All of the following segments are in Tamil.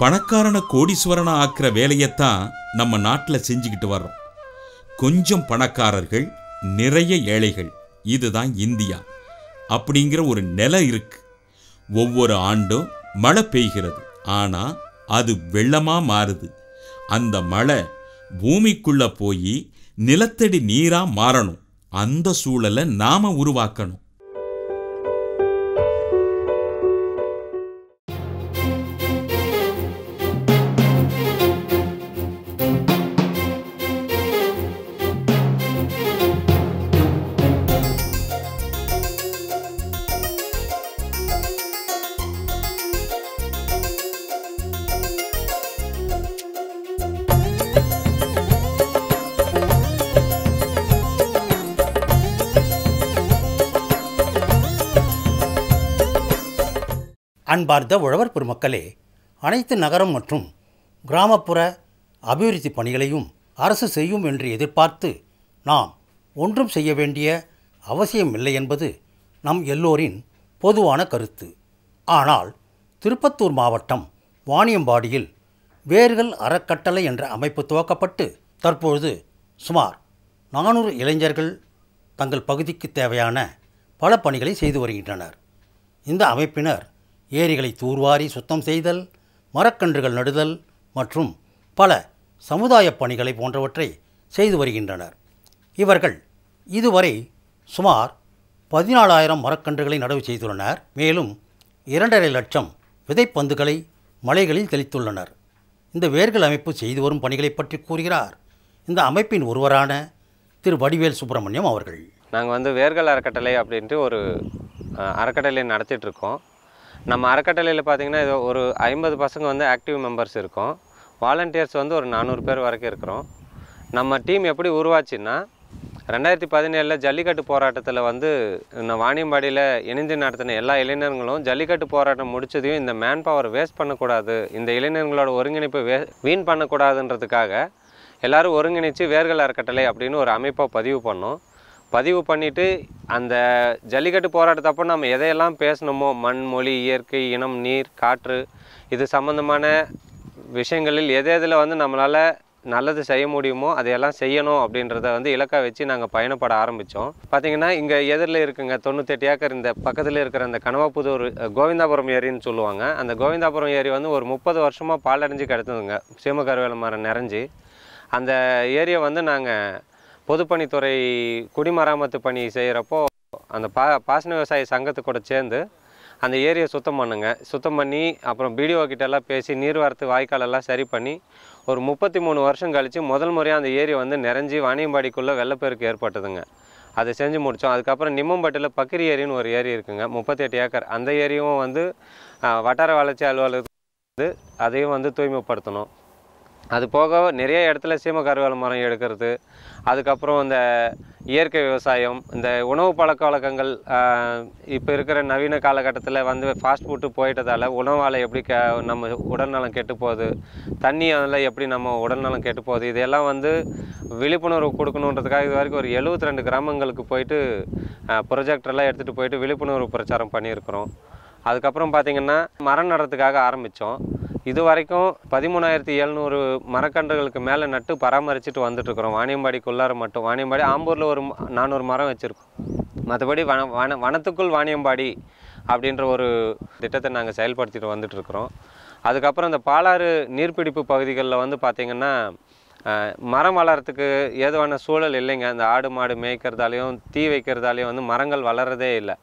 பணக்காரனை கோடீஸ்வரனை ஆக்கிற வேலையைத்தான் நம்ம நாட்டில் செஞ்சுக்கிட்டு வர்றோம் கொஞ்சம் பணக்காரர்கள் நிறைய ஏழைகள் இதுதான் இந்தியா அப்படிங்கிற ஒரு நிலை இருக்கு ஒவ்வொரு ஆண்டும் மழை பெய்கிறது ஆனால் அது வெள்ளமாக மாறுது அந்த மழை பூமிக்குள்ளே போய் நிலத்தடி நீராக மாறணும் அந்த சூழலை நாம் உருவாக்கணும் அன்பார்ந்த உழவர் பெருமக்களே அனைத்து நகரம் மற்றும் கிராமப்புற அபிவிருத்தி பணிகளையும் அரசு செய்யும் என்று எதிர்பார்த்து நாம் ஒன்றும் செய்ய வேண்டிய அவசியம் இல்லை என்பது நம் எல்லோரின் பொதுவான கருத்து ஆனால் திருப்பத்தூர் மாவட்டம் வாணியம்பாடியில் வேர்கள் அறக்கட்டளை என்ற அமைப்பு துவக்கப்பட்டு தற்பொழுது சுமார் நானூறு இளைஞர்கள் தங்கள் பகுதிக்கு தேவையான பல பணிகளை செய்து வருகின்றனர் இந்த அமைப்பினர் ஏரிகளை தூர்வாரி சுத்தம் செய்தல் மரக்கன்றுகள் நடுதல் மற்றும் பல சமுதாய பணிகளை போன்றவற்றை செய்து வருகின்றனர் இவர்கள் இதுவரை சுமார் பதினாலாயிரம் மரக்கன்றுகளை நடவு செய்துள்ளனர் மேலும் இரண்டரை லட்சம் விதைப்பந்துகளை மலைகளில் தெளித்துள்ளனர் இந்த வேர்கள் அமைப்பு செய்து வரும் பணிகளை பற்றி கூறுகிறார் இந்த அமைப்பின் ஒருவரான திரு வடிவேல் சுப்பிரமணியம் அவர்கள் நாங்கள் வந்து வேர்கள் அறக்கட்டளை அப்படின்ட்டு ஒரு அறக்கட்டளை இருக்கோம் நம்ம அறக்கட்டளையில் பார்த்திங்கன்னா இது ஒரு ஐம்பது பசங்க வந்து ஆக்டிவ் மெம்பர்ஸ் இருக்கும் வாலண்டியர்ஸ் வந்து ஒரு நானூறு பேர் வரைக்கும் இருக்கிறோம் நம்ம டீம் எப்படி உருவாச்சுன்னா ரெண்டாயிரத்தி பதினேழில் ஜல்லிக்கட்டு போராட்டத்தில் வந்து இந்த வாணியம்பாடியில் இணைந்து நடத்தின எல்லா இளைஞர்களும் ஜல்லிக்கட்டு போராட்டம் முடிச்சதையும் இந்த மேன் பவர் வேஸ்ட் பண்ணக்கூடாது இந்த இளைஞர்களோட ஒருங்கிணைப்பை வே வீண் பண்ணக்கூடாதுன்றதுக்காக எல்லோரும் ஒருங்கிணைச்சு வேர்கள் அறக்கட்டளை அப்படின்னு ஒரு அமைப்பை பதிவு பண்ணோம் பதிவு பண்ணிவிட்டு அந்த ஜல்லிக்கட்டு போராட்டத்தப்போ நம்ம எதையெல்லாம் பேசணுமோ மண் மொழி இயற்கை இனம் நீர் காற்று இது சம்மந்தமான விஷயங்களில் எது எதில் வந்து நம்மளால் நல்லது செய்ய முடியுமோ அதையெல்லாம் செய்யணும் அப்படின்றத வந்து இலக்காக வச்சு நாங்கள் பயணப்பட ஆரம்பித்தோம் பார்த்திங்கன்னா இங்கே எதிரில் இருக்குங்க தொண்ணூத்தெட்டு ஏக்கர் இந்த பக்கத்தில் இருக்கிற அந்த கனவாப்புதூர் கோவிந்தாபுரம் ஏரின்னு சொல்லுவாங்க அந்த கோவிந்தாபுரம் ஏரி வந்து ஒரு முப்பது வருஷமாக பாலடைஞ்சு கிடச்சதுங்க சீம மரம் நிறைஞ்சு அந்த ஏரியை வந்து நாங்கள் பொதுப்பணித்துறை குடிமராமத்து பணி செய்கிறப்போ அந்த பா பாசன விவசாய சங்கத்து கூட சேர்ந்து அந்த ஏரியை சுத்தம் பண்ணுங்க சுத்தம் பண்ணி அப்புறம் பிடிஓ கிட்டெல்லாம் பேசி நீர்வரத்து வாய்க்காலெல்லாம் சரி பண்ணி ஒரு முப்பத்தி மூணு வருஷம் கழித்து முதல் முறையாக அந்த ஏரியை வந்து நிறைஞ்சி வாணியம்பாடிக்குள்ளே வெள்ளப்பெருக்கு ஏற்பட்டதுங்க அதை செஞ்சு முடித்தோம் அதுக்கப்புறம் நிம்மம்பட்டியில் பக்கிரி ஏரின்னு ஒரு ஏரி இருக்குங்க முப்பத்தி எட்டு ஏக்கர் அந்த ஏரியும் வந்து வட்டார வளர்ச்சி அலுவலகத்துக்கு வந்து அதையும் வந்து தூய்மைப்படுத்தணும் அது போக நிறைய இடத்துல சீம கருவேல மரம் எடுக்கிறது அதுக்கப்புறம் இந்த இயற்கை விவசாயம் இந்த உணவு பழக்க வழக்கங்கள் இப்போ இருக்கிற நவீன காலகட்டத்தில் வந்து ஃபாஸ்ட் ஃபுட்டு போயிட்டதால் உணவால் எப்படி க நம்ம உடல்நலம் கெட்டு போகுது தண்ணி அதில் எப்படி நம்ம உடல்நலம் கெட்டு போகுது இதெல்லாம் வந்து விழிப்புணர்வு கொடுக்கணுன்றதுக்காக இது வரைக்கும் ஒரு எழுபத்தி ரெண்டு கிராமங்களுக்கு போயிட்டு ப்ரொஜெக்டரெல்லாம் எடுத்துகிட்டு போயிட்டு விழிப்புணர்வு பிரச்சாரம் பண்ணியிருக்கிறோம் அதுக்கப்புறம் பார்த்திங்கன்னா மரம் நடுறதுக்காக ஆரம்பித்தோம் இது வரைக்கும் பதிமூணாயிரத்தி எழுநூறு மரக்கன்றுகளுக்கு மேலே நட்டு பராமரிச்சுட்டு வந்துட்டுருக்குறோம் குள்ளார மட்டும் வாணியம்பாடி ஆம்பூரில் ஒரு நானூறு மரம் வச்சுருக்கோம் மற்றபடி வன வன வனத்துக்குள் வாணியம்பாடி அப்படின்ற ஒரு திட்டத்தை நாங்கள் செயல்படுத்திட்டு வந்துட்டுருக்குறோம் அதுக்கப்புறம் இந்த பாலாறு நீர்பிடிப்பு பகுதிகளில் வந்து பார்த்திங்கன்னா மரம் வளர்கிறதுக்கு ஏதுவான சூழல் இல்லைங்க அந்த ஆடு மாடு மேய்க்கிறதாலையும் தீ வைக்கிறதாலையும் வந்து மரங்கள் வளர்கிறதே இல்லை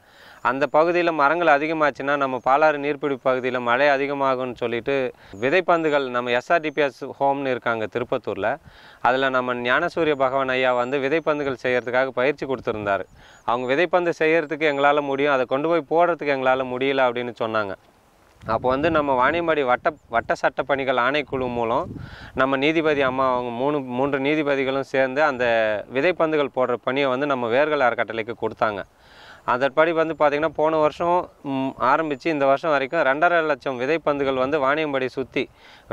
அந்த பகுதியில் மரங்கள் அதிகமாச்சுன்னா நம்ம பாலாறு நீர்பிடிப்பு பகுதியில் மழை அதிகமாகும்னு சொல்லிட்டு விதைப்பந்துகள் நம்ம எஸ்ஆர்டிபிஎஸ் ஹோம்னு இருக்காங்க திருப்பத்தூரில் அதில் நம்ம ஞானசூரிய பகவான் ஐயா வந்து விதைப்பந்துகள் செய்கிறதுக்காக பயிற்சி கொடுத்துருந்தார் அவங்க விதைப்பந்து செய்கிறதுக்கு எங்களால் முடியும் அதை கொண்டு போய் போடுறதுக்கு எங்களால் முடியல அப்படின்னு சொன்னாங்க அப்போ வந்து நம்ம வாணியம்பாடி வட்ட வட்ட சட்ட பணிகள் ஆணைக்குழு மூலம் நம்ம நீதிபதி அம்மா அவங்க மூணு மூன்று நீதிபதிகளும் சேர்ந்து அந்த விதைப்பந்துகள் போடுற பணியை வந்து நம்ம வேர்கள் அறக்கட்டளைக்கு கொடுத்தாங்க அதன்படி வந்து பார்த்திங்கன்னா போன வருஷம் ஆரம்பித்து இந்த வருஷம் வரைக்கும் ரெண்டரை லட்சம் விதைப்பந்துகள் வந்து வாணியம்படி சுற்றி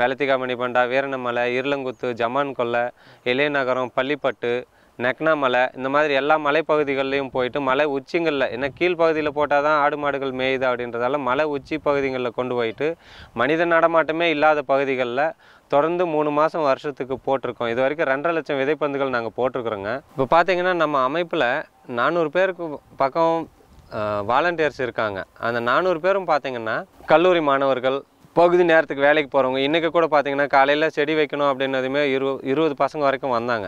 வெளத்திகாமணி பண்டா வீரணமலை இருளங்குத்து ஜமான் கொல்லை இளையநகரம் பள்ளிப்பட்டு நெக்னா மலை இந்த மாதிரி எல்லா மலைப்பகுதிகள்லையும் போயிட்டு மலை உச்சிங்களில் ஏன்னா கீழ்ப்பகுதியில் போட்டால் தான் ஆடு மாடுகள் மேயுது அப்படின்றதால மலை உச்சி பகுதிகளில் கொண்டு போயிட்டு மனித நடமாட்டமே இல்லாத பகுதிகளில் தொடர்ந்து மூணு மாதம் வருஷத்துக்கு போட்டிருக்கோம் இது வரைக்கும் ரெண்டரை லட்சம் விதைப்பந்துகள் நாங்கள் போட்டிருக்கிறோங்க இப்போ பார்த்தீங்கன்னா நம்ம அமைப்பில் நானூறு பேருக்கு பக்கம் வாலண்டியர்ஸ் இருக்காங்க அந்த நானூறு பேரும் பார்த்தீங்கன்னா கல்லூரி மாணவர்கள் பகுதி நேரத்துக்கு வேலைக்கு போகிறவங்க இன்றைக்கி கூட பார்த்தீங்கன்னா காலையில் செடி வைக்கணும் அப்படின்னதுமே இரு இருபது பசங்க வரைக்கும் வந்தாங்க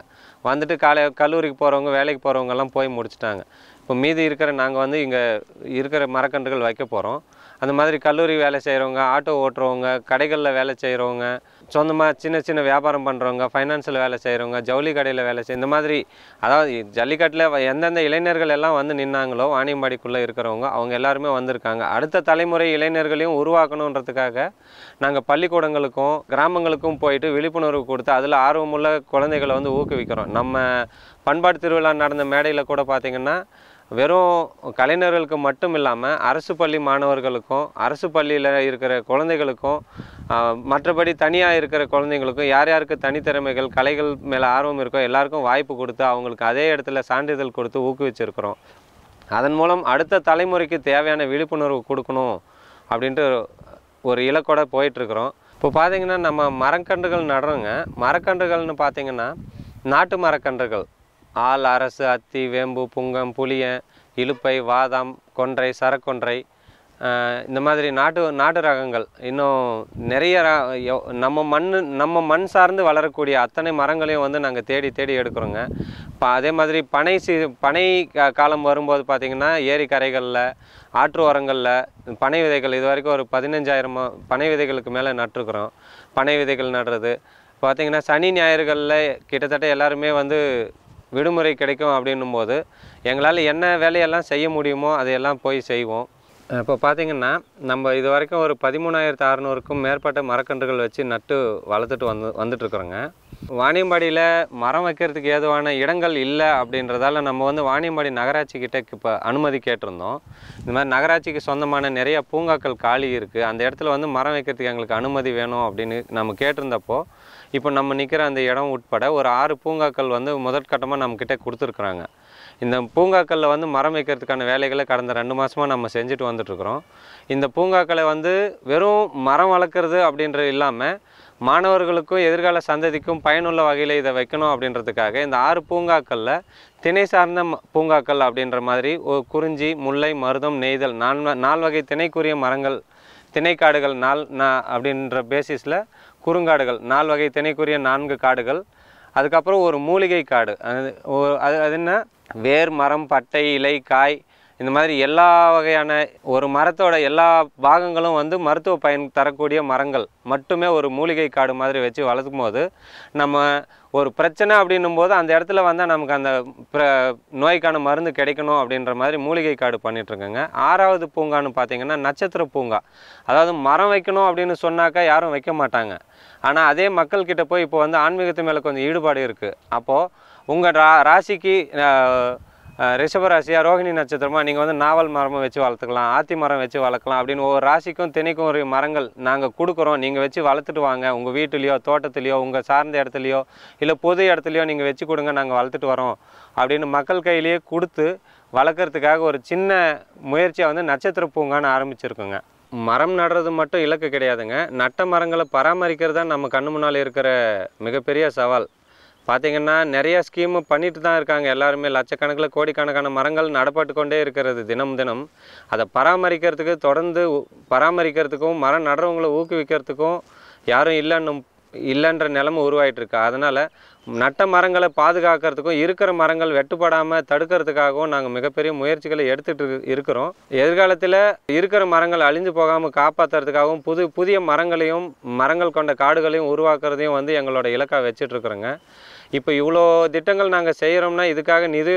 வந்துட்டு காலை கல்லூரிக்கு போகிறவங்க வேலைக்கு போகிறவங்கெல்லாம் போய் முடிச்சுட்டாங்க இப்போ மீதி இருக்கிற நாங்கள் வந்து இங்கே இருக்கிற மரக்கன்றுகள் வைக்க போகிறோம் அந்த மாதிரி கல்லூரி வேலை செய்கிறவங்க ஆட்டோ ஓட்டுறவங்க கடைகளில் வேலை செய்கிறவங்க சொந்தமாக சின்ன சின்ன வியாபாரம் பண்ணுறவங்க ஃபைனான்ஸில் வேலை செய்கிறவங்க ஜவுளி கடையில் வேலை செய் இந்த மாதிரி அதாவது ஜல்லிக்கட்டில் எந்தெந்த இளைஞர்கள் எல்லாம் வந்து நின்னாங்களோ வாணியம்பாடிக்குள்ளே இருக்கிறவங்க அவங்க எல்லாருமே வந்திருக்காங்க அடுத்த தலைமுறை இளைஞர்களையும் உருவாக்கணுன்றதுக்காக நாங்கள் பள்ளிக்கூடங்களுக்கும் கிராமங்களுக்கும் போயிட்டு விழிப்புணர்வு கொடுத்து அதில் ஆர்வமுள்ள குழந்தைகளை வந்து ஊக்குவிக்கிறோம் நம்ம பண்பாட்டு திருவிழா நடந்த மேடையில் கூட பார்த்திங்கன்னா வெறும் கலைஞர்களுக்கு மட்டும் இல்லாமல் அரசு பள்ளி மாணவர்களுக்கும் அரசு பள்ளியில் இருக்கிற குழந்தைகளுக்கும் மற்றபடி தனியாக இருக்கிற குழந்தைங்களுக்கும் யார் யாருக்கு தனித்திறமைகள் கலைகள் மேலே ஆர்வம் இருக்கோ எல்லாருக்கும் வாய்ப்பு கொடுத்து அவங்களுக்கு அதே இடத்துல சான்றிதழ் கொடுத்து ஊக்குவிச்சிருக்கிறோம் அதன் மூலம் அடுத்த தலைமுறைக்கு தேவையான விழிப்புணர்வு கொடுக்கணும் அப்படின்ட்டு ஒரு இலக்கோட போயிட்டுருக்குறோம் இப்போ பார்த்திங்கன்னா நம்ம மரக்கன்றுகள் நடுறோங்க மரக்கன்றுகள்னு பார்த்திங்கன்னா நாட்டு மரக்கன்றுகள் ஆள் அரசு அத்தி வேம்பு புங்கம் புளியன் இழுப்பை வாதாம் கொன்றை சரக்கொன்றை இந்த மாதிரி நாட்டு நாட்டு ரகங்கள் இன்னும் நிறைய நம்ம மண் நம்ம மண் சார்ந்து வளரக்கூடிய அத்தனை மரங்களையும் வந்து நாங்கள் தேடி தேடி எடுக்கிறோங்க இப்போ அதே மாதிரி பனை சீ பனை காலம் வரும்போது பார்த்திங்கன்னா ஏரி கரைகளில் ஆற்று ஓரங்களில் பனை விதைகள் இது வரைக்கும் ஒரு பதினஞ்சாயிரம் பனை விதைகளுக்கு மேலே நட்டுருக்குறோம் பனை விதைகள் நடுறது பார்த்திங்கன்னா சனி ஞாயிறுகளில் கிட்டத்தட்ட எல்லாருமே வந்து விடுமுறை கிடைக்கும் அப்படின்னும் போது எங்களால் என்ன வேலையெல்லாம் செய்ய முடியுமோ அதையெல்லாம் போய் செய்வோம் இப்போ பார்த்திங்கன்னா நம்ம இது வரைக்கும் ஒரு பதிமூணாயிரத்து அறநூறுக்கும் மேற்பட்ட மரக்கன்றுகள் வச்சு நட்டு வளர்த்துட்டு வந்து வந்துட்டுருக்குறோங்க வாணியம்பாடியில் மரம் வைக்கிறதுக்கு ஏதுவான இடங்கள் இல்லை அப்படின்றதால நம்ம வந்து வாணியம்பாடி நகராட்சிக்கிட்ட இப்போ அனுமதி கேட்டிருந்தோம் இந்த மாதிரி நகராட்சிக்கு சொந்தமான நிறைய பூங்காக்கள் காலி இருக்குது அந்த இடத்துல வந்து மரம் வைக்கிறதுக்கு எங்களுக்கு அனுமதி வேணும் அப்படின்னு நம்ம கேட்டிருந்தப்போ இப்போ நம்ம நிற்கிற அந்த இடம் உட்பட ஒரு ஆறு பூங்காக்கள் வந்து முதற்கட்டமாக நம்மக்கிட்ட கொடுத்துருக்குறாங்க இந்த பூங்காக்களில் வந்து மரம் வைக்கிறதுக்கான வேலைகளை கடந்த ரெண்டு மாதமாக நம்ம செஞ்சுட்டு வந்துட்டுருக்குறோம் இந்த பூங்காக்களை வந்து வெறும் மரம் வளர்க்குறது அப்படின்றது இல்லாமல் மாணவர்களுக்கும் எதிர்கால சந்ததிக்கும் பயனுள்ள வகையில் இதை வைக்கணும் அப்படின்றதுக்காக இந்த ஆறு பூங்காக்களில் திணை சார்ந்த பூங்காக்கள் அப்படின்ற மாதிரி ஒரு குறிஞ்சி முல்லை மருதம் நெய்தல் நான் நால் வகை திணைக்குரிய மரங்கள் திணைக்காடுகள் நாள் நான் அப்படின்ற பேசிஸில் குறுங்காடுகள் நாலு வகை தினைக்குரிய நான்கு காடுகள் அதுக்கப்புறம் ஒரு மூலிகை காடு அது அது என்ன வேர் மரம் பட்டை இலை காய் இந்த மாதிரி எல்லா வகையான ஒரு மரத்தோட எல்லா பாகங்களும் வந்து மருத்துவ பயன் தரக்கூடிய மரங்கள் மட்டுமே ஒரு மூலிகை காடு மாதிரி வச்சு வளர்க்கும் போது நம்ம ஒரு பிரச்சனை அப்படின்னும் போது அந்த இடத்துல வந்தால் நமக்கு அந்த நோய்க்கான மருந்து கிடைக்கணும் அப்படின்ற மாதிரி மூலிகை காடு பண்ணிகிட்ருக்கேங்க ஆறாவது பூங்கான்னு பார்த்தீங்கன்னா நட்சத்திர பூங்கா அதாவது மரம் வைக்கணும் அப்படின்னு சொன்னாக்கா யாரும் வைக்க மாட்டாங்க ஆனால் அதே மக்கள்கிட்ட போய் இப்போ வந்து ஆன்மீகத்து மேலே கொஞ்சம் ஈடுபாடு இருக்குது அப்போது உங்கள் ரா ராசிக்கு ரிஷபராசியாக ரோகிணி நட்சத்திரமாக நீங்கள் வந்து நாவல் மரம் வச்சு வளர்த்துக்கலாம் ஆத்தி மரம் வச்சு வளர்க்கலாம் அப்படின்னு ஒவ்வொரு ராசிக்கும் தினைக்கும் ஒரு மரங்கள் நாங்கள் கொடுக்குறோம் நீங்கள் வச்சு வளர்த்துட்டு வாங்க உங்கள் வீட்டுலேயோ தோட்டத்துலேயோ உங்கள் சார்ந்த இடத்துலையோ இல்லை பொது இடத்துலையோ நீங்கள் வச்சு கொடுங்க நாங்கள் வளர்த்துட்டு வரோம் அப்படின்னு மக்கள் கையிலேயே கொடுத்து வளர்க்குறதுக்காக ஒரு சின்ன முயற்சியாக வந்து நட்சத்திர பூங்கான்னு ஆரம்பிச்சிருக்கோங்க மரம் நடுறது மட்டும் இலக்கு கிடையாதுங்க நட்ட மரங்களை பராமரிக்கிறது தான் நம்ம கண்ணு முன்னால் இருக்கிற மிகப்பெரிய சவால் பார்த்திங்கன்னா நிறைய ஸ்கீமு பண்ணிட்டு தான் இருக்காங்க எல்லாருமே லட்சக்கணக்கில் கோடிக்கணக்கான மரங்கள் நடப்பட்டு கொண்டே இருக்கிறது தினம் தினம் அதை பராமரிக்கிறதுக்கு தொடர்ந்து பராமரிக்கிறதுக்கும் மரம் நடுறவங்களை ஊக்குவிக்கிறதுக்கும் யாரும் இல்லைன்னு இல்லைன்ற நிலமை உருவாயிட்டுருக்கு அதனால் நட்ட மரங்களை பாதுகாக்கிறதுக்கும் இருக்கிற மரங்கள் வெட்டுப்படாமல் தடுக்கிறதுக்காகவும் நாங்கள் மிகப்பெரிய முயற்சிகளை எடுத்துகிட்டு இருக்கிறோம் எதிர்காலத்தில் இருக்கிற மரங்கள் அழிஞ்சு போகாமல் காப்பாற்றுறதுக்காகவும் புது புதிய மரங்களையும் மரங்கள் கொண்ட காடுகளையும் உருவாக்குறதையும் வந்து எங்களோட இலக்காக வச்சுட்ருக்குறோங்க இப்போ இவ்வளோ திட்டங்கள் நாங்கள் செய்கிறோம்னா இதுக்காக நிதி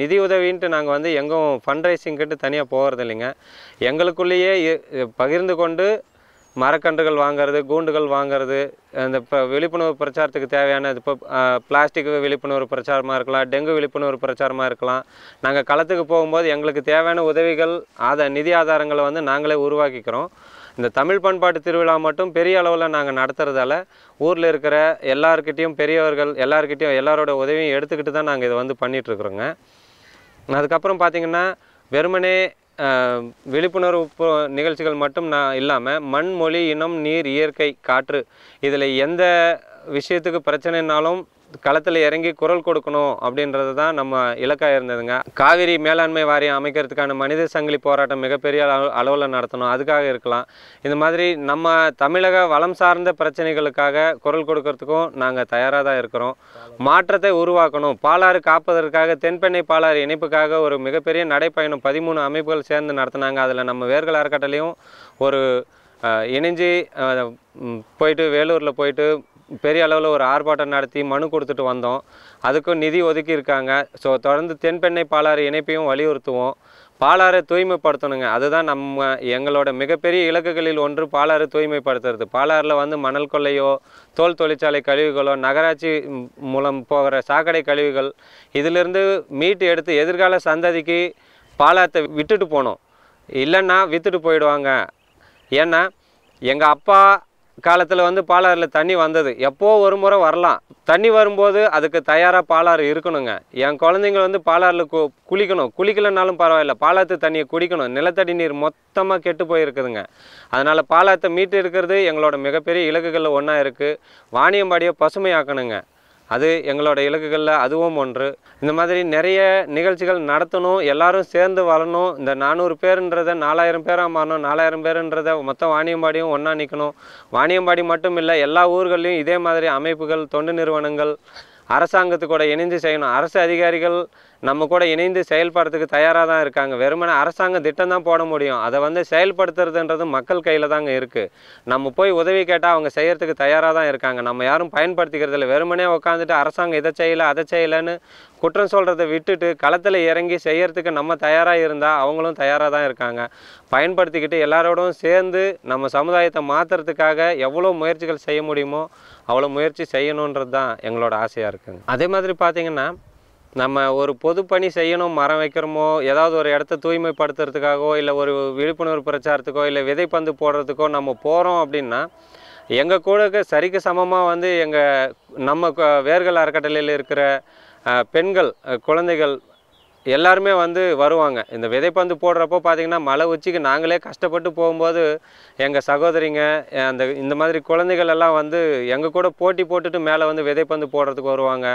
நிதி உதவின்ட்டு நாங்கள் வந்து எங்கும் ஃபண்ட் ரைசிங்கிட்டு தனியாக போகிறது இல்லைங்க எங்களுக்குள்ளேயே பகிர்ந்து கொண்டு மரக்கன்றுகள் வாங்கிறது கூண்டுகள் வாங்கிறது அந்த இப்போ விழிப்புணர்வு பிரச்சாரத்துக்கு தேவையான இப்போ பிளாஸ்டிக் விழிப்புணர்வு பிரச்சாரமாக இருக்கலாம் டெங்கு விழிப்புணர்வு பிரச்சாரமாக இருக்கலாம் நாங்கள் களத்துக்கு போகும்போது எங்களுக்கு தேவையான உதவிகள் ஆத நிதி ஆதாரங்களை வந்து நாங்களே உருவாக்கிக்கிறோம் இந்த தமிழ் பண்பாட்டு திருவிழா மட்டும் பெரிய அளவில் நாங்கள் நடத்துகிறதால ஊரில் இருக்கிற எல்லாருக்கிட்டேயும் பெரியவர்கள் எல்லாருக்கிட்டேயும் எல்லாரோட உதவியும் எடுத்துக்கிட்டு தான் நாங்கள் இதை வந்து பண்ணிகிட்ருக்குறோங்க அதுக்கப்புறம் பார்த்திங்கன்னா வெறுமனே விழிப்புணர்வு நிகழ்ச்சிகள் மட்டும் நான் இல்லாமல் மண் மொழி இனம் நீர் இயற்கை காற்று இதில் எந்த விஷயத்துக்கு பிரச்சனைனாலும் களத்தில் இறங்கி குரல் கொடுக்கணும் அப்படின்றது தான் நம்ம இலக்காக இருந்ததுங்க காவிரி மேலாண்மை வாரியம் அமைக்கிறதுக்கான மனித சங்கிலி போராட்டம் மிகப்பெரிய அளவில் நடத்தணும் அதுக்காக இருக்கலாம் இந்த மாதிரி நம்ம தமிழக வளம் சார்ந்த பிரச்சனைகளுக்காக குரல் கொடுக்கறதுக்கும் நாங்கள் தயாராக தான் இருக்கிறோம் மாற்றத்தை உருவாக்கணும் பாலாறு காப்பதற்காக தென்பெண்ணை பாலாறு இணைப்புக்காக ஒரு மிகப்பெரிய நடைப்பயணம் பதிமூணு அமைப்புகள் சேர்ந்து நடத்தினாங்க அதில் நம்ம வேர்கள் அறக்கட்டளையும் ஒரு இணைஞ்சு போயிட்டு வேலூரில் போயிட்டு பெரிய அளவில் ஒரு ஆர்ப்பாட்டம் நடத்தி மனு கொடுத்துட்டு வந்தோம் அதுக்கும் நிதி ஒதுக்கியிருக்காங்க ஸோ தொடர்ந்து தென்பெண்ணை பாலாறு இணைப்பையும் வலியுறுத்துவோம் பாலாறு தூய்மைப்படுத்தணுங்க அதுதான் நம்ம எங்களோட மிகப்பெரிய இலக்குகளில் ஒன்று பாலாறு தூய்மைப்படுத்துறது பாலாறில் வந்து மணல் கொள்ளையோ தோல் தொழிற்சாலை கழிவுகளோ நகராட்சி மூலம் போகிற சாக்கடை கழிவுகள் இதிலிருந்து மீட்டு எடுத்து எதிர்கால சந்ததிக்கு பாலாத்தை விட்டுட்டு போனோம் இல்லைன்னா விற்றுட்டு போயிடுவாங்க ஏன்னா எங்கள் அப்பா காலத்தில் வந்து பாலாறில் தண்ணி வந்தது எப்போ ஒரு முறை வரலாம் தண்ணி வரும்போது அதுக்கு தயாராக பாலாறு இருக்கணுங்க என் குழந்தைங்க வந்து பாலாறில் கு குளிக்கணும் குளிக்கலனாலும் பரவாயில்ல பாலாத்து தண்ணியை குடிக்கணும் நிலத்தடி நீர் மொத்தமாக கெட்டு போயிருக்குதுங்க அதனால் பாலாத்தை மீட்டு இருக்கிறது எங்களோட மிகப்பெரிய இலக்குகளில் ஒன்றா இருக்குது வாணியம்பாடியை பசுமையாக்கணுங்க அது எங்களோட இலக்குகளில் அதுவும் ஒன்று இந்த மாதிரி நிறைய நிகழ்ச்சிகள் நடத்தணும் எல்லாரும் சேர்ந்து வரணும் இந்த நானூறு பேருன்றதை நாலாயிரம் பேராக மாறணும் நாலாயிரம் பேருன்றதை மொத்தம் வாணியம்பாடியும் ஒன்றா நிற்கணும் வாணியம்பாடி மட்டும் இல்லை எல்லா ஊர்கள்லையும் இதே மாதிரி அமைப்புகள் தொண்டு நிறுவனங்கள் அரசாங்கத்துக்கூட இணைந்து செய்யணும் அரசு அதிகாரிகள் நம்ம கூட இணைந்து செயல்படுறதுக்கு தயாராக தான் இருக்காங்க வெறுமனே அரசாங்கம் திட்டம் தான் போட முடியும் அதை வந்து செயல்படுத்துறதுன்றது மக்கள் கையில் தாங்க இருக்குது நம்ம போய் உதவி கேட்டால் அவங்க செய்கிறதுக்கு தயாராக தான் இருக்காங்க நம்ம யாரும் பயன்படுத்திக்கிறதில்ல வெறுமனே உட்காந்துட்டு அரசாங்கம் இதை செய்யலை அதை செய்யலைன்னு குற்றம் சொல்கிறத விட்டுட்டு களத்தில் இறங்கி செய்கிறதுக்கு நம்ம தயாராக இருந்தால் அவங்களும் தயாராக தான் இருக்காங்க பயன்படுத்திக்கிட்டு எல்லாரோடும் சேர்ந்து நம்ம சமுதாயத்தை மாற்றுறதுக்காக எவ்வளோ முயற்சிகள் செய்ய முடியுமோ அவ்வளோ முயற்சி செய்யணுன்றது தான் எங்களோட ஆசையாக இருக்குங்க அதே மாதிரி பார்த்திங்கன்னா நம்ம ஒரு பொதுப்பணி செய்யணும் மரம் வைக்கிறோமோ ஏதாவது ஒரு இடத்த தூய்மைப்படுத்துறதுக்காகவோ இல்லை ஒரு விழிப்புணர்வு பிரச்சாரத்துக்கோ இல்லை விதைப்பந்து போடுறதுக்கோ நம்ம போகிறோம் அப்படின்னா எங்கள் கூடக்கு சரிக்கு சமமாக வந்து எங்கள் நம்ம வேர்கள் அறக்கட்டளையில் இருக்கிற பெண்கள் குழந்தைகள் எல்லாருமே வந்து வருவாங்க இந்த விதைப்பந்து போடுறப்போ பார்த்திங்கன்னா மழை உச்சிக்கு நாங்களே கஷ்டப்பட்டு போகும்போது எங்கள் சகோதரிங்க அந்த இந்த மாதிரி குழந்தைகள் எல்லாம் வந்து எங்கள் கூட போட்டி போட்டுட்டு மேலே வந்து விதைப்பந்து போடுறதுக்கு வருவாங்க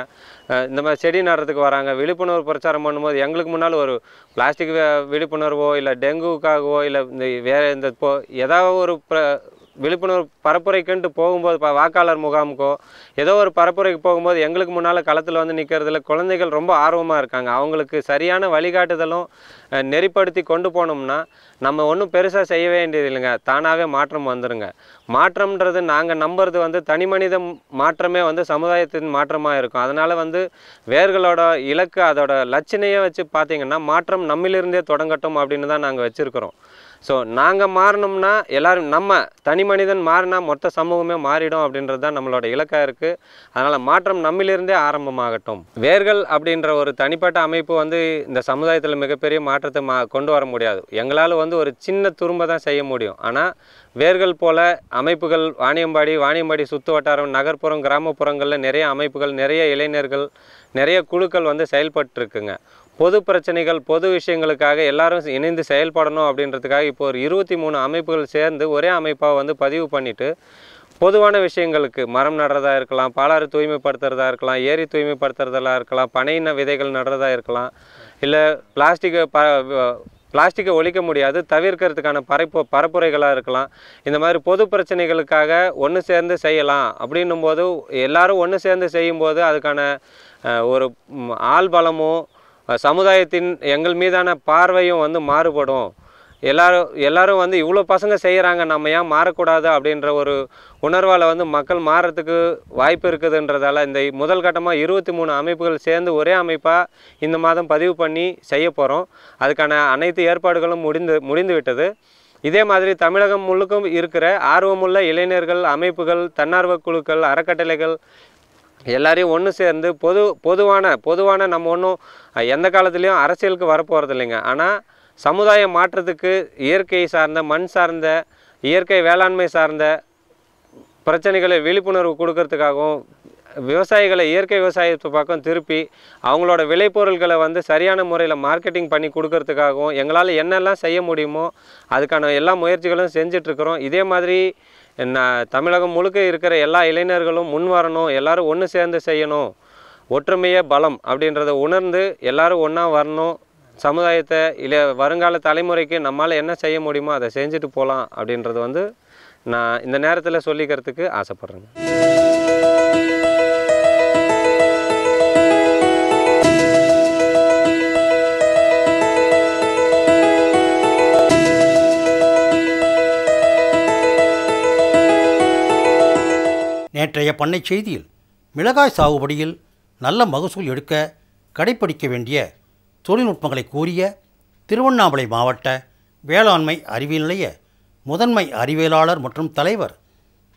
இந்த மாதிரி செடி நடுறதுக்கு வராங்க விழிப்புணர்வு பிரச்சாரம் பண்ணும்போது எங்களுக்கு முன்னால் ஒரு பிளாஸ்டிக் விழிப்புணர்வோ இல்லை டெங்குக்காகவோ இல்லை இந்த வேறு இந்த இப்போ ஏதாவது ஒரு விழிப்புணர்வு பரப்புரைக்குன்ட்டு போகும்போது இப்போ வாக்காளர் முகாமுக்கோ ஏதோ ஒரு பரப்புரைக்கு போகும்போது எங்களுக்கு முன்னால் களத்தில் வந்து நிற்கிறதுல குழந்தைகள் ரொம்ப ஆர்வமாக இருக்காங்க அவங்களுக்கு சரியான வழிகாட்டுதலும் நெறிப்படுத்தி கொண்டு போனோம்னா நம்ம ஒன்றும் பெருசாக செய்ய வேண்டியது இல்லைங்க தானாகவே மாற்றம் வந்துடுங்க மாற்றம்ன்றது நாங்கள் நம்புறது வந்து தனி மனித மாற்றமே வந்து சமுதாயத்தின் மாற்றமாக இருக்கும் அதனால் வந்து வேர்களோட இலக்கு அதோட லட்சணையை வச்சு பார்த்திங்கன்னா மாற்றம் நம்மிலிருந்தே தொடங்கட்டும் அப்படின்னு தான் நாங்கள் வச்சுருக்கிறோம் ஸோ நாங்கள் மாறினோம்னா எல்லோரும் நம்ம தனி மனிதன் மாறினா மொத்த சமூகமே மாறிடும் அப்படின்றது தான் நம்மளோட இலக்காக இருக்குது அதனால் மாற்றம் நம்மிலிருந்தே ஆரம்பமாகட்டும் வேர்கள் அப்படின்ற ஒரு தனிப்பட்ட அமைப்பு வந்து இந்த சமுதாயத்தில் மிகப்பெரிய மாற்றத்தை மா கொண்டு வர முடியாது எங்களால் வந்து ஒரு சின்ன துரும்ப தான் செய்ய முடியும் ஆனால் வேர்கள் போல அமைப்புகள் வாணியம்பாடி வாணியம்பாடி சுற்று வட்டாரம் நகர்ப்புறம் கிராமப்புறங்களில் நிறைய அமைப்புகள் நிறைய இளைஞர்கள் நிறைய குழுக்கள் வந்து செயல்பட்டுருக்குங்க பொது பிரச்சனைகள் பொது விஷயங்களுக்காக எல்லாரும் இணைந்து செயல்படணும் அப்படின்றதுக்காக இப்போ ஒரு இருபத்தி மூணு அமைப்புகள் சேர்ந்து ஒரே அமைப்பாக வந்து பதிவு பண்ணிவிட்டு பொதுவான விஷயங்களுக்கு மரம் நடுறதா இருக்கலாம் பாலாறு தூய்மைப்படுத்துறதா இருக்கலாம் ஏரி தூய்மைப்படுத்துறதா இருக்கலாம் பனையின விதைகள் நடுறதா இருக்கலாம் இல்லை பிளாஸ்டிக்கை ப பிளாஸ்டிக்கை ஒழிக்க முடியாது தவிர்க்கிறதுக்கான பரப்பு பரப்புரைகளாக இருக்கலாம் இந்த மாதிரி பொது பிரச்சனைகளுக்காக ஒன்று சேர்ந்து செய்யலாம் அப்படின்னும் போது எல்லோரும் ஒன்று சேர்ந்து செய்யும்போது அதுக்கான ஒரு பலமும் சமுதாயத்தின் எங்கள் மீதான பார்வையும் வந்து மாறுபடும் எல்லாரும் எல்லாரும் வந்து இவ்வளோ பசங்க செய்கிறாங்க நம்ம ஏன் மாறக்கூடாது அப்படின்ற ஒரு உணர்வால் வந்து மக்கள் மாறத்துக்கு வாய்ப்பு இருக்குதுன்றதால இந்த முதல் கட்டமாக இருபத்தி மூணு அமைப்புகள் சேர்ந்து ஒரே அமைப்பாக இந்த மாதம் பதிவு பண்ணி செய்ய போகிறோம் அதுக்கான அனைத்து ஏற்பாடுகளும் முடிந்து முடிந்து விட்டது இதே மாதிரி தமிழகம் முழுக்கும் இருக்கிற ஆர்வமுள்ள இளைஞர்கள் அமைப்புகள் தன்னார்வ குழுக்கள் அறக்கட்டளைகள் எல்லாரையும் ஒன்று சேர்ந்து பொது பொதுவான பொதுவான நம்ம ஒன்றும் எந்த காலத்துலேயும் அரசியலுக்கு வரப்போகிறது இல்லைங்க ஆனால் சமுதாய மாற்றத்துக்கு இயற்கை சார்ந்த மண் சார்ந்த இயற்கை வேளாண்மை சார்ந்த பிரச்சனைகளை விழிப்புணர்வு கொடுக்கறதுக்காகவும் விவசாயிகளை இயற்கை விவசாயத்து பக்கம் திருப்பி அவங்களோட விளைபொருள்களை வந்து சரியான முறையில் மார்க்கெட்டிங் பண்ணி கொடுக்கறதுக்காகவும் எங்களால் என்னெல்லாம் செய்ய முடியுமோ அதுக்கான எல்லா முயற்சிகளும் செஞ்சிட்ருக்குறோம் இதே மாதிரி என்ன தமிழகம் முழுக்க இருக்கிற எல்லா இளைஞர்களும் முன் வரணும் எல்லோரும் ஒன்று சேர்ந்து செய்யணும் ஒற்றுமையே பலம் அப்படின்றத உணர்ந்து எல்லோரும் ஒன்றா வரணும் சமுதாயத்தை இல்லை வருங்கால தலைமுறைக்கு நம்மளால் என்ன செய்ய முடியுமோ அதை செஞ்சுட்டு போகலாம் அப்படின்றது வந்து நான் இந்த நேரத்தில் சொல்லிக்கிறதுக்கு ஆசைப்பட்றேங்க நேற்றைய பண்ணை செய்தியில் மிளகாய் சாகுபடியில் நல்ல மகசூல் எடுக்க கடைப்பிடிக்க வேண்டிய தொழில்நுட்பங்களை கூறிய திருவண்ணாமலை மாவட்ட வேளாண்மை அறிவியல் நிலைய முதன்மை அறிவியலாளர் மற்றும் தலைவர்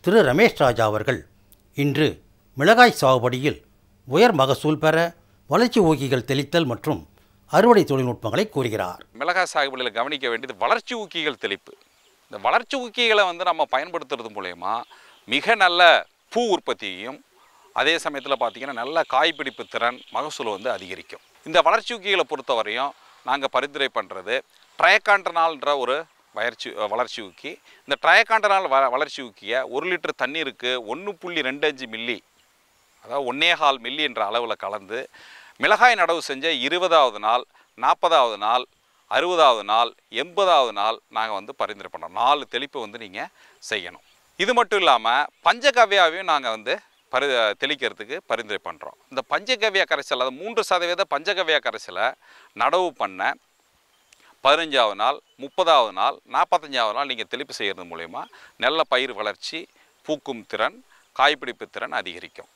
திரு ரமேஷ் ராஜா அவர்கள் இன்று மிளகாய் சாகுபடியில் உயர் மகசூல் பெற வளர்ச்சி ஊக்கிகள் தெளித்தல் மற்றும் அறுவடை தொழில்நுட்பங்களை கூறுகிறார் மிளகாய் சாகுபடியில் கவனிக்க வேண்டியது வளர்ச்சி ஊக்கிகள் தெளிப்பு இந்த வளர்ச்சி ஊக்கிகளை வந்து நம்ம பயன்படுத்துறது மூலயமா மிக நல்ல பூ உற்பத்தியையும் அதே சமயத்தில் பார்த்திங்கன்னா நல்ல காய்பிடிப்பு திறன் மகசூல் வந்து அதிகரிக்கும் இந்த வளர்ச்சி ஊக்கிகளை பொறுத்த வரையும் நாங்கள் பரிந்துரை பண்ணுறது ட்ரயக்காண்டனால்ன்ற ஒரு வளர்ச்சி வளர்ச்சி ஊக்கி இந்த ட்ரயக்காண்டனால் வ வளர்ச்சி ஊக்கியை ஒரு லிட்டர் தண்ணீருக்கு ஒன்று புள்ளி ரெண்டு அஞ்சு மில்லி அதாவது ஒன்னே கால் மில்லி என்ற அளவில் கலந்து மிளகாய் நடவு செஞ்ச இருபதாவது நாள் நாற்பதாவது நாள் அறுபதாவது நாள் எண்பதாவது நாள் நாங்கள் வந்து பரிந்துரை பண்ணுறோம் நாலு தெளிப்பு வந்து நீங்கள் செய்யணும் இது மட்டும் இல்லாமல் பஞ்சகவ்யாவையும் நாங்கள் வந்து பரி தெளிக்கிறதுக்கு பரிந்துரை பண்ணுறோம் இந்த பஞ்சகவ்யா கரைசல் அது மூன்று சதவீத பஞ்சகவ்யா கரைசலை நடவு பண்ண பதினஞ்சாவது நாள் முப்பதாவது நாள் நாற்பத்தஞ்சாவது நாள் நீங்கள் தெளிப்பு செய்கிறது மூலயமா நல்ல பயிர் வளர்ச்சி பூக்கும் திறன் காய்பிடிப்பு திறன் அதிகரிக்கும்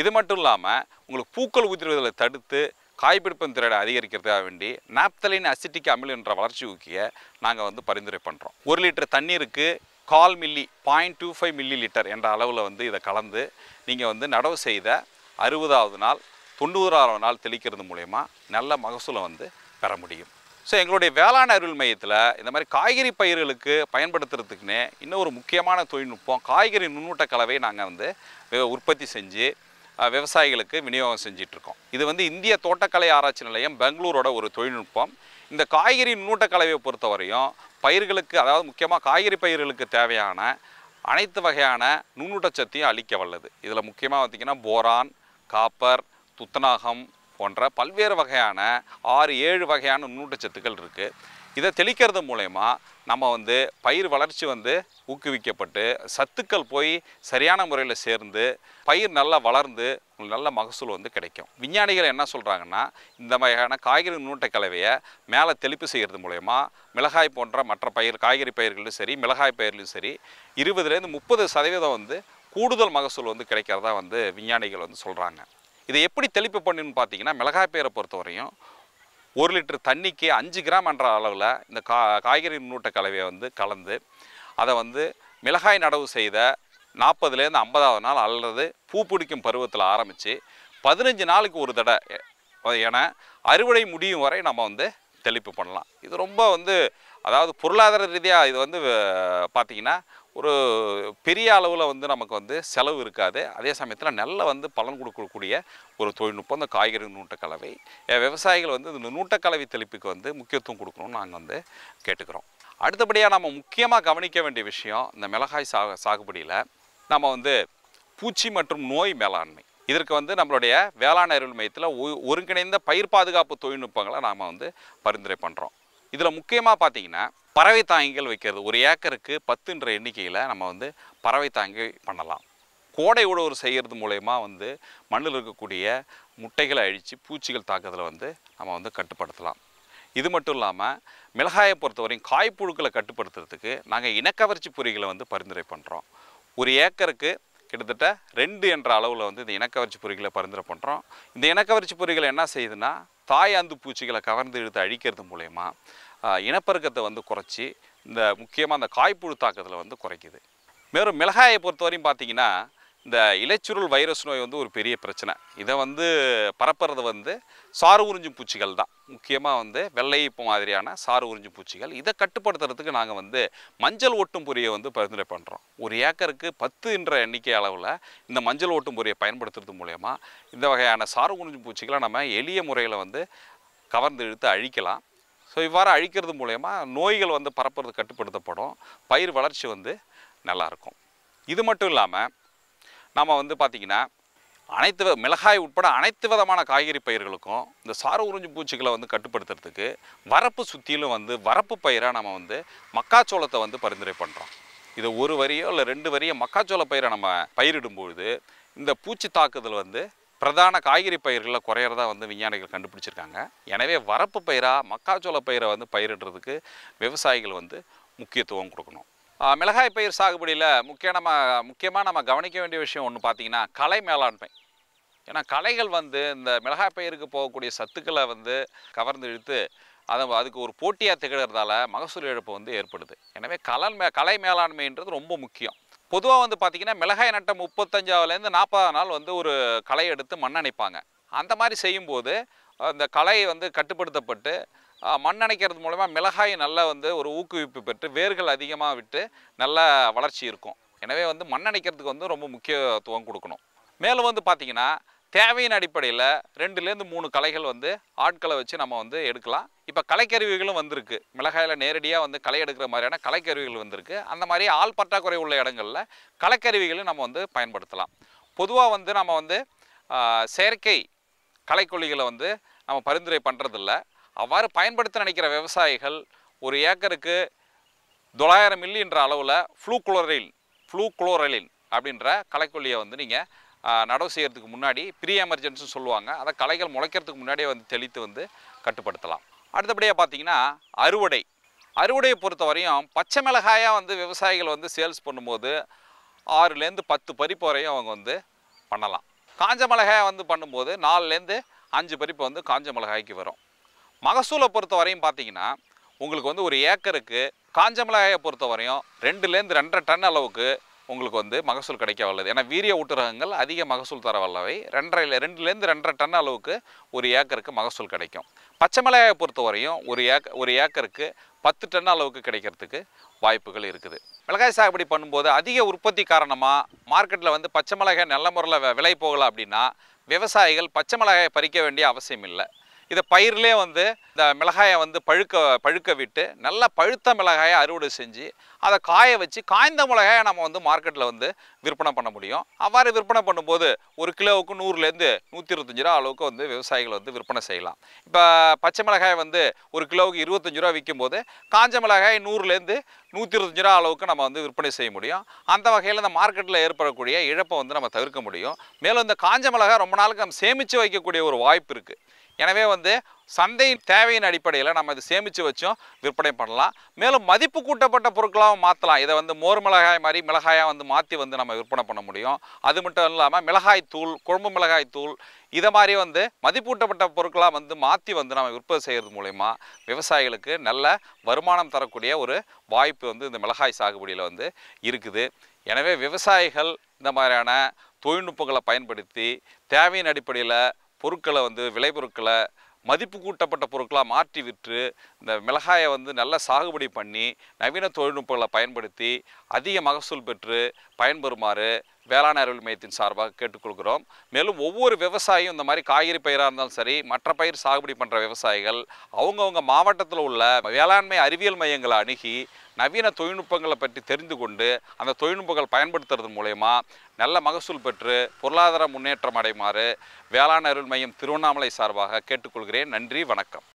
இது மட்டும் இல்லாமல் உங்களுக்கு பூக்கள் உதிர்வதில் தடுத்து காய்பிடிப்பு திறனை அதிகரிக்கிறதுக்காக வேண்டி நாப்தலின் அசிட்டிக் அமில் என்ற வளர்ச்சி ஊக்கியை நாங்கள் வந்து பரிந்துரை பண்ணுறோம் ஒரு லிட்டர் தண்ணீருக்கு கால் milli point two five millilitre என்ற அளவில் வந்து இதை கலந்து நீங்கள் வந்து நடவு செய்த அறுபதாவது நாள் தொண்ணூறாவது நாள் தெளிக்கிறது மூலயமா நல்ல மகசூலை வந்து பெற முடியும் ஸோ எங்களுடைய வேளாண் அருள் மையத்தில் இந்த மாதிரி காய்கறி பயிர்களுக்கு பயன்படுத்துறதுக்குன்னே இன்னும் ஒரு முக்கியமான தொழில்நுட்பம் காய்கறி நுண்ணூட்ட கலவை நாங்கள் வந்து உற்பத்தி செஞ்சு விவசாயிகளுக்கு விநியோகம் செஞ்சிட்ருக்கோம் இது வந்து இந்திய தோட்டக்கலை ஆராய்ச்சி நிலையம் பெங்களூரோட ஒரு தொழில்நுட்பம் இந்த காய்கறி நுண்ணூட்டக்கலவையை பொறுத்தவரையும் பயிர்களுக்கு அதாவது முக்கியமாக காய்கறி பயிர்களுக்கு தேவையான அனைத்து வகையான நுண்ணூட்டச்சத்தையும் அளிக்க வல்லது இதில் முக்கியமாக பார்த்திங்கன்னா போரான் காப்பர் துத்தநாகம் போன்ற பல்வேறு வகையான ஆறு ஏழு வகையான நுண்ணூட்டச்சத்துக்கள் இருக்குது இதை தெளிக்கிறது மூலயமா நம்ம வந்து பயிர் வளர்ச்சி வந்து ஊக்குவிக்கப்பட்டு சத்துக்கள் போய் சரியான முறையில் சேர்ந்து பயிர் நல்லா வளர்ந்து நல்ல மகசூல் வந்து கிடைக்கும் விஞ்ஞானிகள் என்ன சொல்கிறாங்கன்னா இந்த வகையான காய்கறி நுண்ணூட்ட கலவையை மேலே தெளிப்பு செய்கிறது மூலயமா மிளகாய் போன்ற மற்ற பயிர் காய்கறி பயிர்களும் சரி மிளகாய் பயிர்களும் சரி இருபதுலேருந்து முப்பது சதவீதம் வந்து கூடுதல் மகசூல் வந்து கிடைக்கிறதா வந்து விஞ்ஞானிகள் வந்து சொல்கிறாங்க இதை எப்படி தெளிப்பு பண்ணுன்னு பார்த்தீங்கன்னா மிளகாய் பயிரை பொறுத்தவரையும் ஒரு லிட்டர் தண்ணிக்கு அஞ்சு கிராம் என்ற அளவில் இந்த கா காய்கறி நூட்ட கலவையை வந்து கலந்து அதை வந்து மிளகாய் நடவு செய்த நாற்பதுலேருந்து ஐம்பதாவது நாள் அல்லது பூ பிடிக்கும் பருவத்தில் ஆரம்பித்து பதினஞ்சு நாளுக்கு ஒரு தடவை என அறுவடை முடியும் வரை நம்ம வந்து தெளிப்பு பண்ணலாம் இது ரொம்ப வந்து அதாவது பொருளாதார ரீதியாக இது வந்து பார்த்திங்கன்னா ஒரு பெரிய அளவில் வந்து நமக்கு வந்து செலவு இருக்காது அதே சமயத்தில் நல்ல வந்து பலன் கொடுக்கக்கூடிய ஒரு தொழில்நுட்பம் இந்த காய்கறி நூட்டக்கலவை விவசாயிகள் வந்து இந்த நூட்டக்கலவை தெளிப்புக்கு வந்து முக்கியத்துவம் கொடுக்கணும்னு நாங்கள் வந்து கேட்டுக்கிறோம் அடுத்தபடியாக நம்ம முக்கியமாக கவனிக்க வேண்டிய விஷயம் இந்த மிளகாய் சா சாகுபடியில் நம்ம வந்து பூச்சி மற்றும் நோய் மேலாண்மை இதற்கு வந்து நம்மளுடைய வேளாண் அறிவு மையத்தில் ஒருங்கிணைந்த பயிர் பாதுகாப்பு தொழில்நுட்பங்களை நாம் வந்து பரிந்துரை பண்ணுறோம் இதில் முக்கியமாக பார்த்தீங்கன்னா பறவை தாங்கிகள் வைக்கிறது ஒரு ஏக்கருக்கு பத்துன்ற எண்ணிக்கையில் நம்ம வந்து பறவை தாங்கி பண்ணலாம் கோடை உழவு செய்கிறது மூலயமா வந்து மண்ணில் இருக்கக்கூடிய முட்டைகளை அழித்து பூச்சிகள் தாக்குதலை வந்து நம்ம வந்து கட்டுப்படுத்தலாம் இது மட்டும் இல்லாமல் மிளகாயை பொறுத்தவரையும் காய்ப்புழுக்களை கட்டுப்படுத்துறதுக்கு நாங்கள் இனக்கவர்ச்சி பொறிகளை வந்து பரிந்துரை பண்ணுறோம் ஒரு ஏக்கருக்கு கிட்டத்தட்ட ரெண்டு என்ற அளவில் வந்து இந்த இனக்கவர்ச்சி பொறிகளை பரிந்துரை பண்ணுறோம் இந்த இனக்கவர்ச்சி பொறிகளை என்ன செய்யுதுன்னா தாயாந்து பூச்சிகளை கவர்ந்து எடுத்து அழிக்கிறது மூலயமா இனப்பெருக்கத்தை வந்து குறைச்சி இந்த முக்கியமாக அந்த காய்ப்புழு தாக்கத்தில் வந்து குறைக்குது மேலும் மிளகாயை பொறுத்தவரையும் பார்த்திங்கன்னா இந்த இலைச்சுருள் வைரஸ் நோய் வந்து ஒரு பெரிய பிரச்சனை இதை வந்து பரப்புறது வந்து சாறு உறிஞ்சும் பூச்சிகள் தான் முக்கியமாக வந்து இப்போ மாதிரியான சாறு உறிஞ்சும் பூச்சிகள் இதை கட்டுப்படுத்துறதுக்கு நாங்கள் வந்து மஞ்சள் ஒட்டும் பொரியை வந்து பரிந்துரை பண்ணுறோம் ஒரு ஏக்கருக்கு பத்து என்ற எண்ணிக்கை அளவில் இந்த மஞ்சள் ஒட்டும் பொரியை பயன்படுத்துறது மூலயமா இந்த வகையான சாறு உறிஞ்சும் பூச்சிகளை நம்ம எளிய முறையில் வந்து கவர்ந்து இழுத்து அழிக்கலாம் ஸோ இவ்வாறு அழிக்கிறது மூலயமா நோய்கள் வந்து பரப்புறது கட்டுப்படுத்தப்படும் பயிர் வளர்ச்சி வந்து நல்லாயிருக்கும் இது மட்டும் இல்லாமல் நாம் வந்து பார்த்திங்கன்னா அனைத்து மிளகாய் உட்பட அனைத்து விதமான காய்கறி பயிர்களுக்கும் இந்த சார உறிஞ்சு பூச்சிகளை வந்து கட்டுப்படுத்துறதுக்கு வரப்பு சுற்றிலும் வந்து வரப்பு பயிராக நம்ம வந்து மக்காச்சோளத்தை வந்து பரிந்துரை பண்ணுறோம் இதை ஒரு வரியோ இல்லை ரெண்டு வரியோ மக்காச்சோள பயிரை நம்ம பயிரிடும்பொழுது இந்த பூச்சி தாக்குதல் வந்து பிரதான காய்கறி பயிர்களில் குறையிறதா வந்து விஞ்ஞானிகள் கண்டுபிடிச்சிருக்காங்க எனவே வரப்பு பயிராக மக்காச்சோள பயிரை வந்து பயிரிடுறதுக்கு விவசாயிகள் வந்து முக்கியத்துவம் கொடுக்கணும் மிளகாய் பயிர் சாகுபடியில் முக்கிய நம்ம முக்கியமாக நம்ம கவனிக்க வேண்டிய விஷயம் ஒன்று பார்த்திங்கன்னா கலை மேலாண்மை ஏன்னா கலைகள் வந்து இந்த மிளகாய் பயிருக்கு போகக்கூடிய சத்துக்களை வந்து கவர்ந்து இழுத்து அதை அதுக்கு ஒரு போட்டியாக திகழறதால மகசூல் இழப்பு வந்து ஏற்படுது எனவே கலன் மே கலை மேலாண்மைன்றது ரொம்ப முக்கியம் பொதுவாக வந்து பார்த்திங்கன்னா மிளகாய் நட்ட முப்பத்தஞ்சாவிலேருந்து நாற்பதாம் நாள் வந்து ஒரு களை எடுத்து மண்ணணைப்பாங்க அந்த மாதிரி செய்யும்போது அந்த களை வந்து கட்டுப்படுத்தப்பட்டு மண் அணைக்கிறது மூலமாக மிளகாய் நல்லா வந்து ஒரு ஊக்குவிப்பு பெற்று வேர்கள் அதிகமாக விட்டு நல்லா வளர்ச்சி இருக்கும் எனவே வந்து மண் அணைக்கிறதுக்கு வந்து ரொம்ப முக்கியத்துவம் கொடுக்கணும் மேலும் வந்து பார்த்திங்கன்னா தேவையின் அடிப்படையில் ரெண்டுலேருந்து மூணு கலைகள் வந்து ஆட்களை வச்சு நம்ம வந்து எடுக்கலாம் இப்போ கலைக்கருவிகளும் வந்திருக்கு மிளகாயில் நேரடியாக வந்து களை எடுக்கிற மாதிரியான கலைக்கருவிகள் வந்திருக்கு அந்த மாதிரி ஆள் பற்றாக்குறை உள்ள இடங்களில் கலைக்கருவிகளும் நம்ம வந்து பயன்படுத்தலாம் பொதுவாக வந்து நம்ம வந்து செயற்கை கலைக்கொல்லிகளை வந்து நம்ம பரிந்துரை பண்ணுறதில்ல அவ்வாறு பயன்படுத்த நினைக்கிற விவசாயிகள் ஒரு ஏக்கருக்கு தொள்ளாயிரம் மில்லின்ற அளவில் ஃப்ளூ ஃப்ளூ ஃப்ளூக்ளோரலின் அப்படின்ற களைக்கொல்லியை வந்து நீங்கள் நடவு செய்கிறதுக்கு முன்னாடி ப்ரீ எமர்ஜென்சின்னு சொல்லுவாங்க அதை களைகள் முளைக்கிறதுக்கு முன்னாடியே வந்து தெளித்து வந்து கட்டுப்படுத்தலாம் அடுத்தபடியாக பார்த்தீங்கன்னா அறுவடை அறுவடையை பொறுத்த வரையும் பச்சை மிளகாயாக வந்து விவசாயிகள் வந்து சேல்ஸ் பண்ணும்போது ஆறுலேருந்து பத்து பறிப்பு வரையும் அவங்க வந்து பண்ணலாம் காஞ்ச மிளகாயை வந்து பண்ணும்போது நாலுலேருந்து அஞ்சு பறிப்பு வந்து காஞ்ச மிளகாய்க்கு வரும் மகசூலை பொறுத்த வரையும் பார்த்தீங்கன்னா உங்களுக்கு வந்து ஒரு ஏக்கருக்கு காஞ்ச மிளகாயை பொறுத்த வரையும் ரெண்டுலேருந்து ரெண்டரை டன் அளவுக்கு உங்களுக்கு வந்து மகசூல் கிடைக்க வல்லது ஏன்னா வீரிய ஊட்டுரகங்கள் அதிக மகசூல் தர வல்லவை ரெண்டரை ரெண்டுலேருந்து ரெண்டரை டன் அளவுக்கு ஒரு ஏக்கருக்கு மகசூல் கிடைக்கும் பச்சை மிளகாயை பொறுத்த வரையும் ஒரு ஏக்க ஒரு ஏக்கருக்கு பத்து டன் அளவுக்கு கிடைக்கிறதுக்கு வாய்ப்புகள் இருக்குது மிளகாய் சாகுபடி பண்ணும்போது அதிக உற்பத்தி காரணமாக மார்க்கெட்டில் வந்து பச்சை மிளகாய் நல்ல முறையில் விலை போகலை அப்படின்னா விவசாயிகள் பச்சை மிளகாயை பறிக்க வேண்டிய அவசியம் இல்லை இதை பயிரிலே வந்து இந்த மிளகாயை வந்து பழுக்க பழுக்க விட்டு நல்லா பழுத்த மிளகாயை அறுவடை செஞ்சு அதை காய வச்சு காய்ந்த மிளகாயை நம்ம வந்து மார்க்கெட்டில் வந்து விற்பனை பண்ண முடியும் அவ்வாறு விற்பனை பண்ணும்போது ஒரு கிலோவுக்கு நூறுலேருந்து நூற்றி இருபத்தஞ்சி ரூபா அளவுக்கு வந்து விவசாயிகள் வந்து விற்பனை செய்யலாம் இப்போ பச்சை மிளகாயை வந்து ஒரு கிலோவுக்கு இருபத்தஞ்சி ரூபா விற்கும்போது காஞ்ச மிளகாய் நூறுலேருந்து நூற்றி இருபத்தஞ்சி ரூபா அளவுக்கு நம்ம வந்து விற்பனை செய்ய முடியும் அந்த வகையில் இந்த மார்க்கெட்டில் ஏற்படக்கூடிய இழப்பை வந்து நம்ம தவிர்க்க முடியும் மேலும் இந்த காஞ்ச மிளகாய் ரொம்ப நாளுக்கு நம்ம சேமித்து வைக்கக்கூடிய ஒரு வாய்ப்பு இருக்குது எனவே வந்து சந்தையின் தேவையின் அடிப்படையில் நம்ம இதை சேமித்து வச்சும் விற்பனை பண்ணலாம் மேலும் மதிப்பு கூட்டப்பட்ட பொருட்களாகவும் மாற்றலாம் இதை வந்து மோர் மிளகாய் மாதிரி மிளகாயாக வந்து மாற்றி வந்து நம்ம விற்பனை பண்ண முடியும் அது மட்டும் இல்லாமல் மிளகாய் தூள் குழம்பு மிளகாய் தூள் இதை மாதிரி வந்து மதிப்பூட்டப்பட்ட பொருட்களாக வந்து மாற்றி வந்து நம்ம விற்பனை செய்கிறது மூலிமா விவசாயிகளுக்கு நல்ல வருமானம் தரக்கூடிய ஒரு வாய்ப்பு வந்து இந்த மிளகாய் சாகுபடியில் வந்து இருக்குது எனவே விவசாயிகள் இந்த மாதிரியான தொழில்நுட்பங்களை பயன்படுத்தி தேவையின் அடிப்படையில் பொருட்களை வந்து விளைபொருட்களை மதிப்பு கூட்டப்பட்ட பொருட்களாக மாற்றி விற்று இந்த மிளகாயை வந்து நல்லா சாகுபடி பண்ணி நவீன தொழில்நுட்பங்களை பயன்படுத்தி அதிக மகசூல் பெற்று பயன்பெறுமாறு வேளாண் அறிவியல் மையத்தின் சார்பாக கேட்டுக்கொள்கிறோம் மேலும் ஒவ்வொரு விவசாயியும் இந்த மாதிரி காய்கறி பயிராக இருந்தாலும் சரி மற்ற பயிர் சாகுபடி பண்ணுற விவசாயிகள் அவங்கவுங்க மாவட்டத்தில் உள்ள வேளாண்மை அறிவியல் மையங்களை அணுகி நவீன தொழில்நுட்பங்களை பற்றி தெரிந்து கொண்டு அந்த தொழில்நுட்பங்கள் பயன்படுத்துறது மூலயமா நல்ல மகசூல் பெற்று பொருளாதார முன்னேற்றம் அடைமாறு வேளாண் அருள் மையம் திருவண்ணாமலை சார்பாக கேட்டுக்கொள்கிறேன் நன்றி வணக்கம்